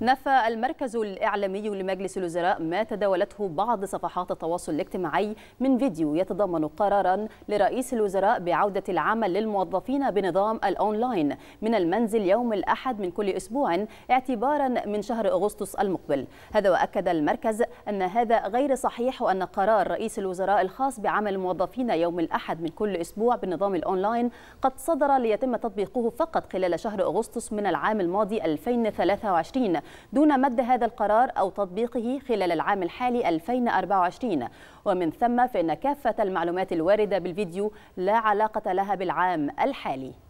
نفى المركز الإعلامي لمجلس الوزراء ما تداولته بعض صفحات التواصل الاجتماعي من فيديو يتضمن قرارا لرئيس الوزراء بعودة العمل للموظفين بنظام الأونلاين من المنزل يوم الأحد من كل أسبوع اعتبارا من شهر أغسطس المقبل هذا وأكد المركز أن هذا غير صحيح وأن قرار رئيس الوزراء الخاص بعمل الموظفين يوم الأحد من كل أسبوع بنظام الأونلاين قد صدر ليتم تطبيقه فقط خلال شهر أغسطس من العام الماضي 2023 دون مد هذا القرار أو تطبيقه خلال العام الحالي 2024 ومن ثم فإن كافة المعلومات الواردة بالفيديو لا علاقة لها بالعام الحالي